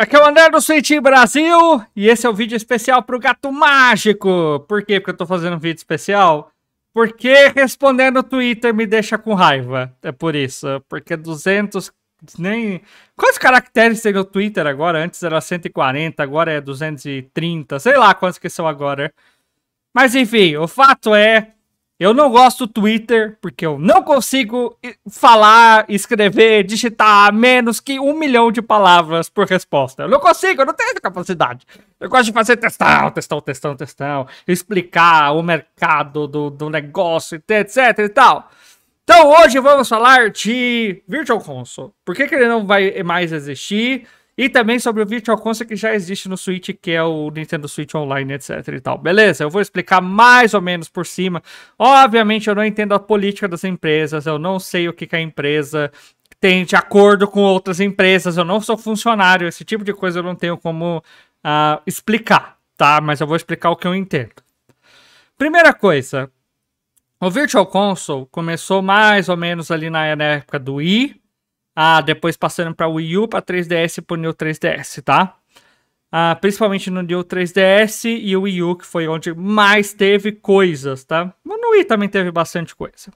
Aqui é o André do Switch Brasil e esse é o vídeo especial para o Gato Mágico. Por quê? Porque eu estou fazendo um vídeo especial? Porque respondendo no Twitter me deixa com raiva. É por isso. Porque 200 nem quantos caracteres tem no Twitter agora? Antes era 140, agora é 230, sei lá quantos que são agora. Mas enfim, o fato é eu não gosto do Twitter, porque eu não consigo falar, escrever, digitar menos que um milhão de palavras por resposta. Eu não consigo, eu não tenho essa capacidade. Eu gosto de fazer testão, testão, testão, testão, explicar o mercado do, do negócio, etc e tal. Então hoje vamos falar de Virtual Console. Por que, que ele não vai mais existir? E também sobre o Virtual Console que já existe no Switch, que é o Nintendo Switch Online, etc e tal. Beleza, eu vou explicar mais ou menos por cima. Obviamente eu não entendo a política das empresas, eu não sei o que, que a empresa tem de acordo com outras empresas, eu não sou funcionário, esse tipo de coisa eu não tenho como uh, explicar, tá? Mas eu vou explicar o que eu entendo. Primeira coisa, o Virtual Console começou mais ou menos ali na época do Wii, ah, depois passando para Wii U, para 3DS e para New 3DS, tá? Ah, principalmente no New 3DS e o Wii U, que foi onde mais teve coisas, tá? Mas no Wii também teve bastante coisa.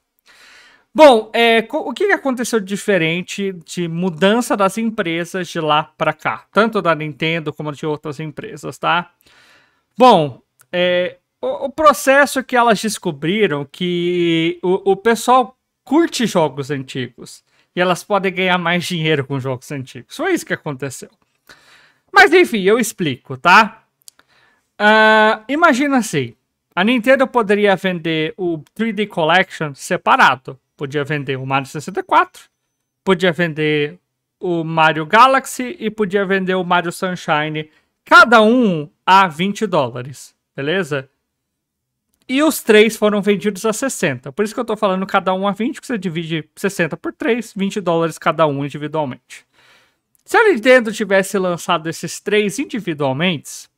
Bom, é, o que aconteceu de diferente de mudança das empresas de lá para cá? Tanto da Nintendo como de outras empresas, tá? Bom, é, o, o, processo que elas descobriram que o, o pessoal curte jogos antigos e elas podem ganhar mais dinheiro com jogos antigos. Foi isso que aconteceu. Mas enfim, eu explico, tá? Uh, imagina assim: a Nintendo poderia vender o 3D Collection separado. Podia vender o Mario 64, podia vender o Mario Galaxy e podia vender o Mario Sunshine, cada um a 20 dólares, beleza? E os três foram vendidos a 60. Por isso que eu tô falando cada um a 20, que você divide 60 por 3, 20 dólares cada um individualmente. Se a Nintendo tivesse lançado esses três individualmente,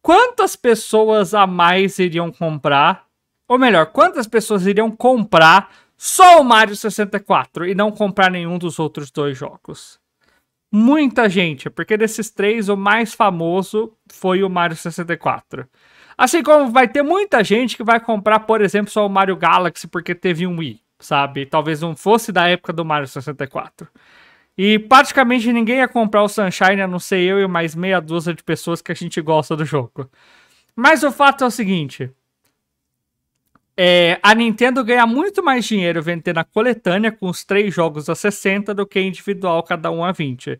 quantas pessoas a mais iriam comprar? Ou melhor, quantas pessoas iriam comprar só o Mario 64 e não comprar nenhum dos outros dois jogos? Muita gente, porque desses três o mais famoso foi o Mario 64. Assim como vai ter muita gente que vai comprar, por exemplo, só o Mario Galaxy porque teve um Wii, sabe? Talvez não fosse da época do Mario 64. E praticamente ninguém ia comprar o Sunshine, a não ser eu e mais meia dúzia de pessoas que a gente gosta do jogo. Mas o fato é o seguinte: é, a Nintendo ganha muito mais dinheiro vendendo a coletânea com os três jogos a 60 do que individual, cada um a 20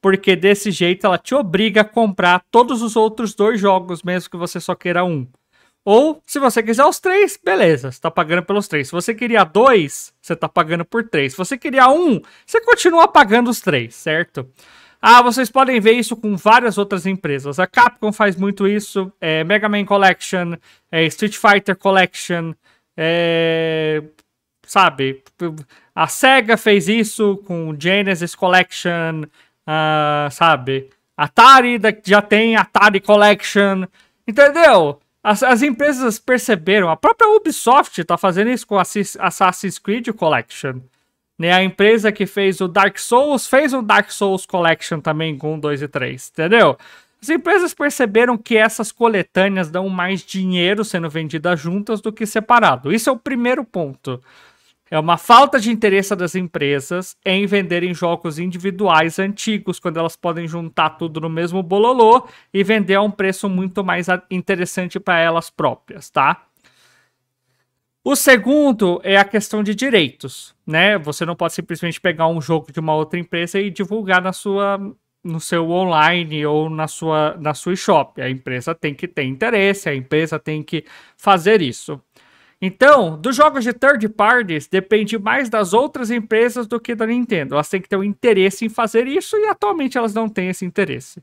porque desse jeito ela te obriga a comprar todos os outros dois jogos, mesmo que você só queira um. Ou, se você quiser os três, beleza, você tá pagando pelos três. Se você queria dois, você tá pagando por três. Se você queria um, você continua pagando os três, certo? Ah, vocês podem ver isso com várias outras empresas. A Capcom faz muito isso, é, Mega Man Collection, é, Street Fighter Collection, é, sabe? A Sega fez isso com Genesis Collection, uh, sabe? Atari já tem Atari Collection, entendeu? As, as, empresas perceberam, a própria Ubisoft tá fazendo isso com Assassin's Creed Collection. Né? A empresa que fez o Dark Souls fez o Dark Souls Collection também com 1, 2 e 3, entendeu? As empresas perceberam que essas coletâneas dão mais dinheiro sendo vendidas juntas do que separado. Isso é o primeiro ponto. É uma falta de interesse das empresas em venderem jogos individuais antigos, quando elas podem juntar tudo no mesmo bololô e vender a um preço muito mais interessante para elas próprias, tá? O segundo é a questão de direitos, né? Você não pode simplesmente pegar um jogo de uma outra empresa e divulgar na sua no seu online ou na sua na sua shop. A empresa tem que ter interesse, a empresa tem que fazer isso. Então, dos jogos de third parties, depende mais das outras empresas do que da Nintendo. Elas têm que ter um interesse em fazer isso e atualmente elas não têm esse interesse.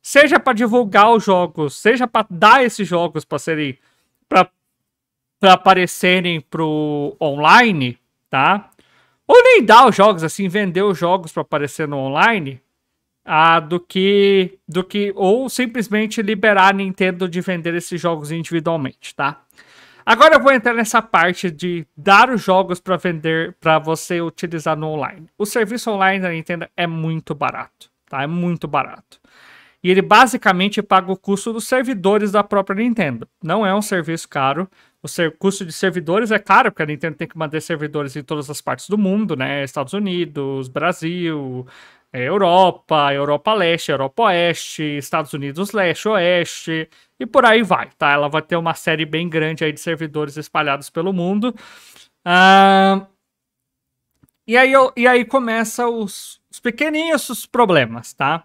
Seja para divulgar os jogos, seja para dar esses jogos para serem para aparecerem pro online, tá? Ou nem dar os jogos assim, vender os jogos para aparecer no online, ah, do que do que ou simplesmente liberar a Nintendo de vender esses jogos individualmente, tá? Agora eu vou entrar nessa parte de dar os jogos para vender para você utilizar no online. O serviço online da Nintendo é muito barato, tá? É muito barato. E ele basicamente paga o custo dos servidores da própria Nintendo. Não é um serviço caro. O ser, custo de servidores é caro, porque a Nintendo tem que manter servidores em todas as partes do mundo, né? Estados Unidos, Brasil, é, Europa, Europa Leste, Europa Oeste, Estados Unidos Leste, Oeste e por aí vai, tá? Ela vai ter uma série bem grande aí de servidores espalhados pelo mundo. Ah, e, aí eu, e aí começa os, os os problemas, tá?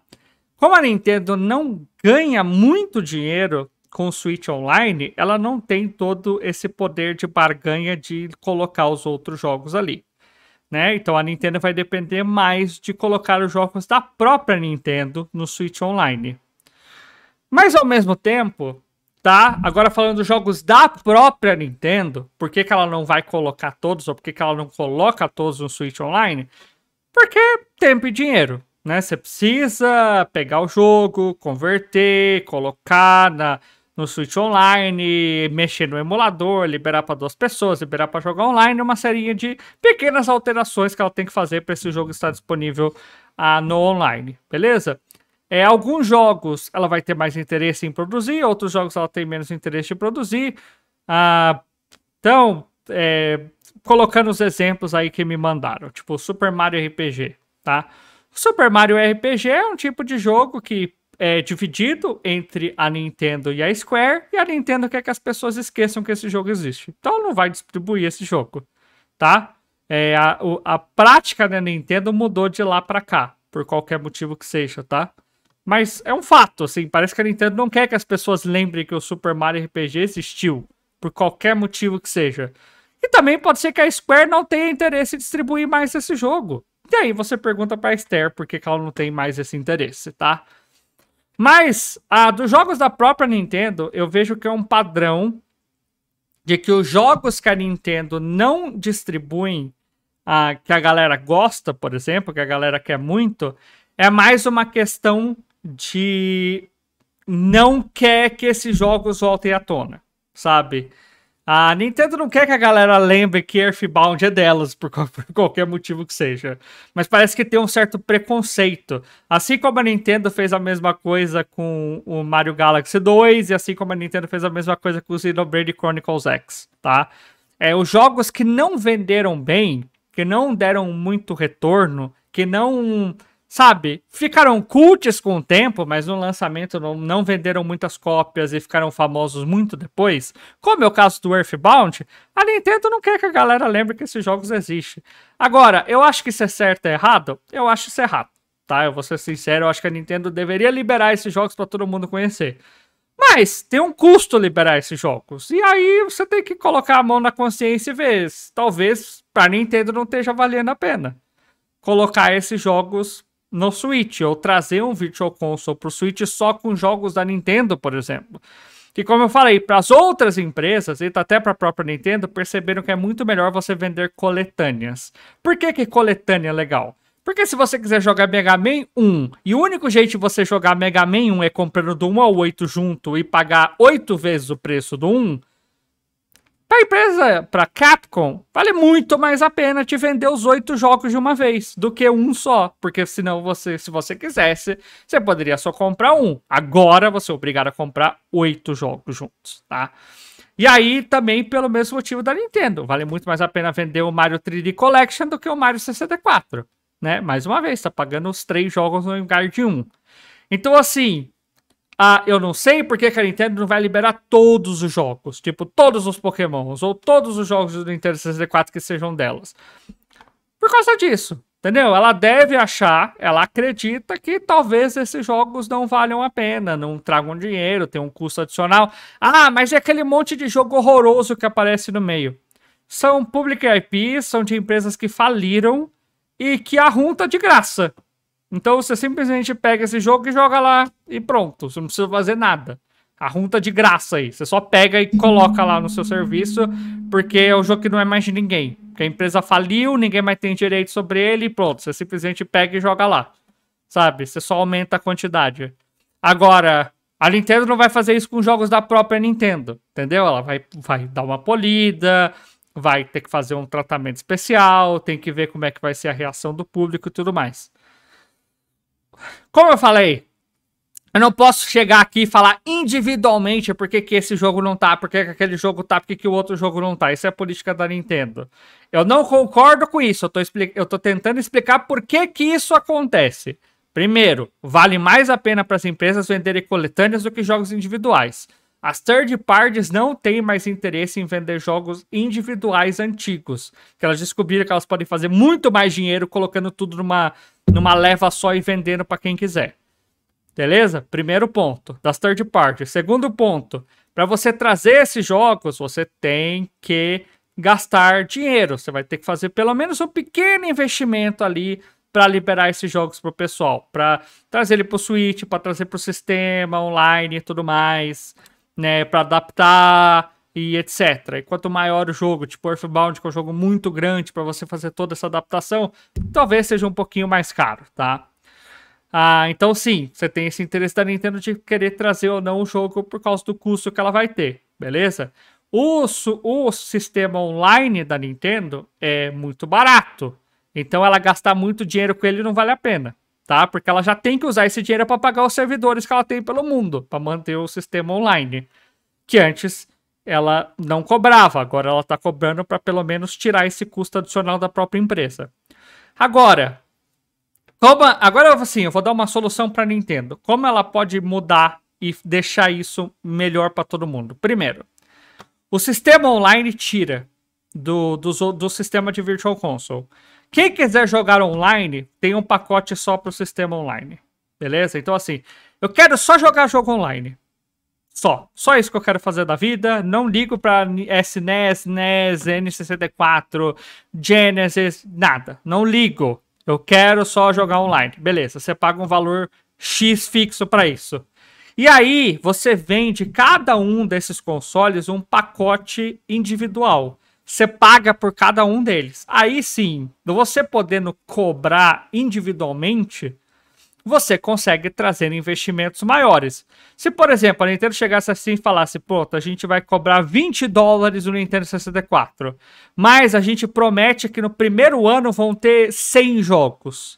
Como a Nintendo não ganha muito dinheiro com o Switch Online, ela não tem todo esse poder de barganha de colocar os outros jogos ali né? Então a Nintendo vai depender mais de colocar os jogos da própria Nintendo no Switch Online. Mas ao mesmo tempo, tá? Agora falando dos jogos da própria Nintendo, por que, que ela não vai colocar todos, ou por que, que ela não coloca todos no Switch Online? Porque tempo e dinheiro, né? Você precisa pegar o jogo, converter, colocar na, no Switch Online, mexer no emulador, liberar para duas pessoas, liberar para jogar online, uma série de pequenas alterações que ela tem que fazer para esse jogo estar disponível ah, no online, beleza? É, alguns jogos ela vai ter mais interesse em produzir, outros jogos ela tem menos interesse em produzir. Ah, então, é, colocando os exemplos aí que me mandaram, tipo Super Mario RPG, tá? Super Mario RPG é um tipo de jogo que é, dividido entre a Nintendo e a Square, e a Nintendo quer que as pessoas esqueçam que esse jogo existe. Então não vai distribuir esse jogo, tá? É, a, a prática da Nintendo mudou de lá para cá, por qualquer motivo que seja, tá? Mas é um fato, assim, parece que a Nintendo não quer que as pessoas lembrem que o Super Mario RPG existiu, por qualquer motivo que seja. E também pode ser que a Square não tenha interesse em distribuir mais esse jogo. E aí você pergunta pra Esther por que, que ela não tem mais esse interesse, tá? Mas, a, ah, dos jogos da própria Nintendo, eu vejo que é um padrão de que os jogos que a Nintendo não distribuem, a, ah, que a galera gosta, por exemplo, que a galera quer muito, é mais uma questão de não quer que esses jogos voltem à tona, sabe? A Nintendo não quer que a galera lembre que Earthbound é delas, por, qualquer motivo que seja. Mas parece que tem um certo preconceito. Assim como a Nintendo fez a mesma coisa com o Mario Galaxy 2, e assim como a Nintendo fez a mesma coisa com o Xenoblade Chronicles X, tá? É, os jogos que não venderam bem, que não deram muito retorno, que não sabe, ficaram cultes com o tempo, mas no lançamento não, não, venderam muitas cópias e ficaram famosos muito depois, como é o caso do Earthbound, a Nintendo não quer que a galera lembre que esses jogos existem. Agora, eu acho que isso é certo ou é errado? Eu acho isso errado, tá? Eu vou ser sincero, eu acho que a Nintendo deveria liberar esses jogos para todo mundo conhecer. Mas tem um custo liberar esses jogos. E aí você tem que colocar a mão na consciência e ver. Talvez para Nintendo não esteja valendo a pena colocar esses jogos no Switch, ou trazer um Virtual Console para o Switch só com jogos da Nintendo, por exemplo. Que, como eu falei, para as outras empresas, e tá até para a própria Nintendo, perceberam que é muito melhor você vender coletâneas. Por que, que coletânea é legal? Porque se você quiser jogar Mega Man 1, e o único jeito de você jogar Mega Man 1 é comprando do 1 ao 8 junto e pagar 8 vezes o preço do 1, para a empresa, para Capcom, vale muito mais a pena te vender os oito jogos de uma vez do que um só, porque senão você, se você quisesse, você poderia só comprar um. Agora você é obrigado a comprar oito jogos juntos, tá? E aí também pelo mesmo motivo da Nintendo, vale muito mais a pena vender o Mario 3D Collection do que o Mario 64, né? Mais uma vez, tá pagando os três jogos no lugar de um. Então assim, ah, eu não sei porque que a Nintendo não vai liberar todos os jogos, tipo todos os Pokémons ou todos os jogos do Nintendo 64 que sejam delas. Por causa disso, entendeu? Ela deve achar, ela acredita que talvez esses jogos não valham a pena, não tragam dinheiro, tem um custo adicional. Ah, mas é aquele monte de jogo horroroso que aparece no meio. São public IPs, são de empresas que faliram e que a de graça. Então você simplesmente pega esse jogo e joga lá e pronto. Você não precisa fazer nada. A ROM de graça aí. Você só pega e coloca lá no seu serviço, porque é um jogo que não é mais de ninguém. Porque a empresa faliu, ninguém mais tem direito sobre ele e pronto. Você simplesmente pega e joga lá. Sabe? Você só aumenta a quantidade. Agora, a Nintendo não vai fazer isso com jogos da própria Nintendo, entendeu? Ela vai, vai dar uma polida, vai ter que fazer um tratamento especial, tem que ver como é que vai ser a reação do público e tudo mais. Como eu falei, eu não posso chegar aqui e falar individualmente porque que esse jogo não tá, porque que aquele jogo tá, porque que o outro jogo não tá. Isso é a política da Nintendo. Eu não concordo com isso. Eu tô, eu tô tentando explicar por que que isso acontece. Primeiro, vale mais a pena para as empresas venderem coletâneas do que jogos individuais. As third parties não têm mais interesse em vender jogos individuais antigos, que elas descobriram que elas podem fazer muito mais dinheiro colocando tudo numa numa leva só e vendendo para quem quiser. Beleza? Primeiro ponto, das third party. Segundo ponto, para você trazer esses jogos, você tem que gastar dinheiro. Você vai ter que fazer pelo menos um pequeno investimento ali para liberar esses jogos para o pessoal, para trazer ele para o Switch, para trazer para o sistema online e tudo mais, né, para adaptar, e etc. E quanto maior o jogo, tipo Earthbound, que é um jogo muito grande para você fazer toda essa adaptação, talvez seja um pouquinho mais caro, tá? Ah, então sim, você tem esse interesse da Nintendo de querer trazer ou não o jogo por causa do custo que ela vai ter, beleza? O, o sistema online da Nintendo é muito barato, então ela gastar muito dinheiro com ele não vale a pena, tá? Porque ela já tem que usar esse dinheiro para pagar os servidores que ela tem pelo mundo, para manter o sistema online, que antes ela não cobrava, agora ela está cobrando para pelo menos tirar esse custo adicional da própria empresa. Agora, como, agora assim, eu vou dar uma solução para a Nintendo. Como ela pode mudar e deixar isso melhor para todo mundo? Primeiro, o sistema online tira do, do, do sistema de Virtual Console. Quem quiser jogar online, tem um pacote só para o sistema online. Beleza? Então, assim, eu quero só jogar jogo online. Só. Só isso que eu quero fazer da vida. Não ligo pra SNES, NES, N64, Genesis, nada. Não ligo. Eu quero só jogar online. Beleza, você paga um valor X fixo para isso. E aí, você vende cada um desses consoles um pacote individual. Você paga por cada um deles. Aí sim, você podendo cobrar individualmente, você consegue trazer investimentos maiores. Se, por exemplo, a Nintendo chegasse assim e falasse, pronto, a gente vai cobrar 20 dólares o Nintendo 64, mas a gente promete que no primeiro ano vão ter 100 jogos.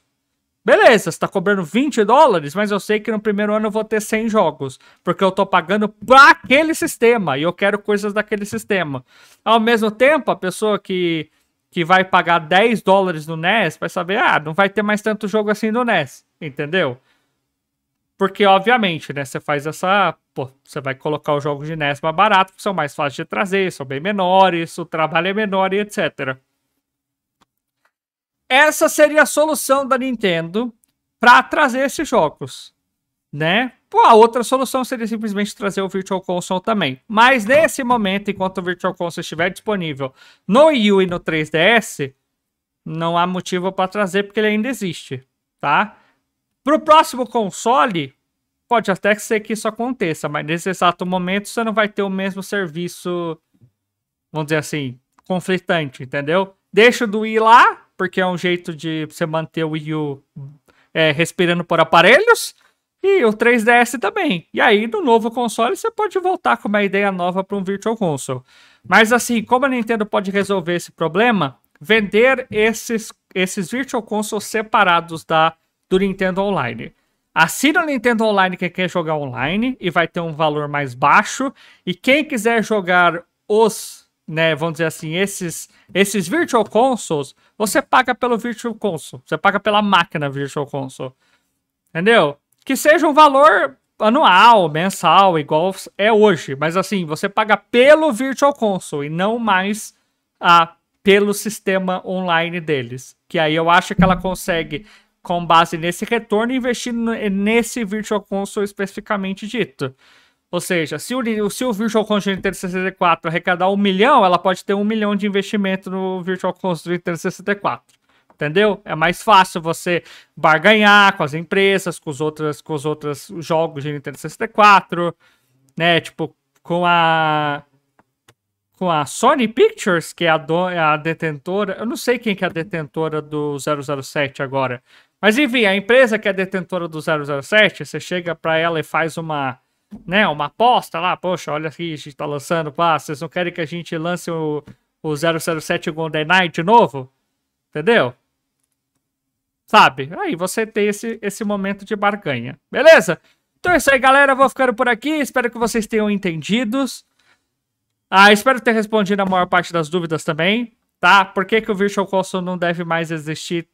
Beleza, você tá cobrando 20 dólares, mas eu sei que no primeiro ano eu vou ter 100 jogos, porque eu estou pagando para aquele sistema e eu quero coisas daquele sistema. Ao mesmo tempo, a pessoa que que vai pagar 10 dólares no NES vai saber, ah, não vai ter mais tanto jogo assim no NES, entendeu? Porque, obviamente, né, você faz essa. Pô, você vai colocar os jogos de NES mais barato, porque são mais fáceis de trazer, são bem menores, o trabalho é menor e etc. Essa seria a solução da Nintendo para trazer esses jogos, né? Ou tipo, a outra solução seria simplesmente trazer o Virtual Console também. Mas nesse momento, enquanto o Virtual Console estiver disponível no Wii U e no 3DS, não há motivo para trazer porque ele ainda existe, tá? Pro próximo console, pode até ser que isso aconteça, mas nesse exato momento você não vai ter o mesmo serviço, vamos dizer assim, conflitante, entendeu? Deixa do Wii lá, porque é um jeito de você manter o Wii U é, respirando por aparelhos e o 3DS também. E aí, no novo console, você pode voltar com uma ideia nova para um Virtual Console. Mas assim, como a Nintendo pode resolver esse problema? Vender esses, esses Virtual Consoles separados da, do Nintendo Online. Assina o Nintendo Online quem quer jogar online e vai ter um valor mais baixo. E quem quiser jogar os, né, vamos dizer assim, esses, esses Virtual Consoles, você paga pelo Virtual Console. Você paga pela máquina Virtual Console. Entendeu? que seja um valor anual, mensal, igual é hoje, mas assim, você paga pelo Virtual Console e não mais a ah, pelo sistema online deles. Que aí eu acho que ela consegue, com base nesse retorno, investir nesse Virtual Console especificamente dito. Ou seja, se o, se o Virtual Console Nintendo 64 arrecadar um milhão, ela pode ter um milhão de investimento no Virtual Console Nintendo 64. Entendeu? É mais fácil você barganhar com as empresas, com os outros, com os outros jogos de Nintendo 64, né? Tipo, com a com a Sony Pictures, que é a, do, é a detentora, eu não sei quem que é a detentora do 007 agora, mas enfim, a empresa que é detentora do 007, você chega para ela e faz uma, né, uma aposta lá, poxa, olha aqui, a gente tá lançando, pá, vocês não querem que a gente lance o, o 007 GoldenEye de novo? Entendeu? sabe? Aí você tem esse, esse momento de barganha, beleza? Então é isso aí, galera. Vou ficando por aqui. Espero que vocês tenham entendidos. Ah, espero ter respondido a maior parte das dúvidas também, tá? Por que, que o Virtual Console não deve mais existir?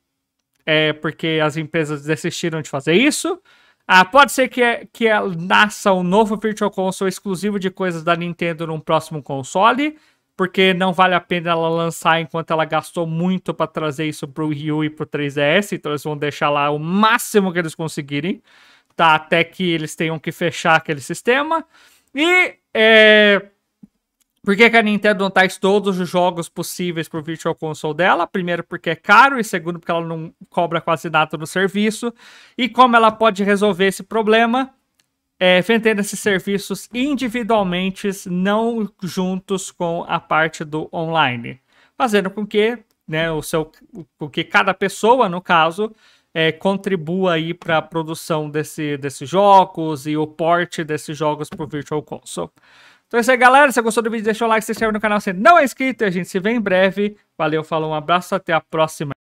É porque as empresas desistiram de fazer isso. Ah, pode ser que, é, que é, nasça um novo Virtual Console exclusivo de coisas da Nintendo num próximo console porque não vale a pena ela lançar enquanto ela gastou muito para trazer isso pro U e pro 3DS, então eles vão deixar lá o máximo que eles conseguirem, tá? Até que eles tenham que fechar aquele sistema. E é... Por que, que, a Nintendo não traz todos os jogos possíveis pro Virtual Console dela? Primeiro, porque é caro, e segundo, porque ela não cobra quase nada no serviço. E como ela pode resolver esse problema? é, vendendo esses serviços individualmente, não juntos com a parte do online, fazendo com que, né, o seu, com que cada pessoa, no caso, é, contribua aí para a produção desse, desses jogos e o porte desses jogos para o Virtual Console. Então é isso aí, galera. Se gostou do vídeo, deixa o like, se inscreve no canal se não é inscrito. E a gente se vê em breve. Valeu, falou, um abraço, até a próxima.